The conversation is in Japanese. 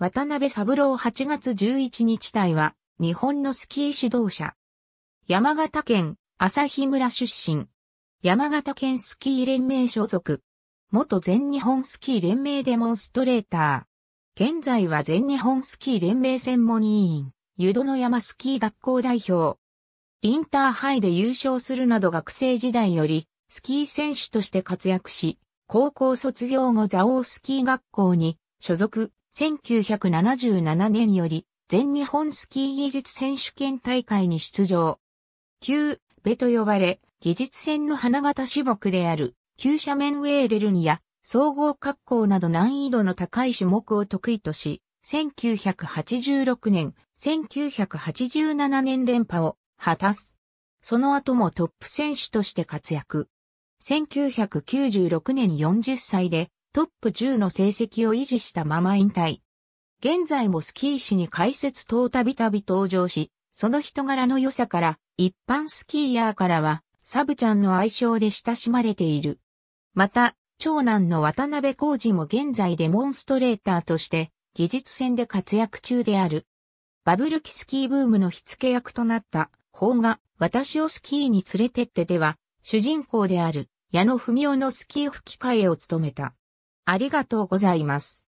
渡辺三郎8月11日隊は、日本のスキー指導者。山形県、朝日村出身。山形県スキー連盟所属。元全日本スキー連盟デモンストレーター。現在は全日本スキー連盟専門委員、湯戸の山スキー学校代表。インターハイで優勝するなど学生時代より、スキー選手として活躍し、高校卒業後座王スキー学校に所属、1977年より全日本スキー技術選手権大会に出場。旧、ベと呼ばれ、技術戦の花形種目である、旧斜面ウェーレルニや、総合格好など難易度の高い種目を得意とし、1986年、1987年連覇を果たす。その後もトップ選手として活躍。1996年40歳でトップ10の成績を維持したまま引退。現在もスキー誌に解説等たびたび登場し、その人柄の良さから、一般スキーヤーからは、サブちゃんの愛称で親しまれている。また、長男の渡辺浩二も現在デモンストレーターとして、技術戦で活躍中である。バブル期スキーブームの火付け役となった、邦画、私をスキーに連れてってでは、主人公である、矢野文夫のスキー吹き替えを務めた。ありがとうございます。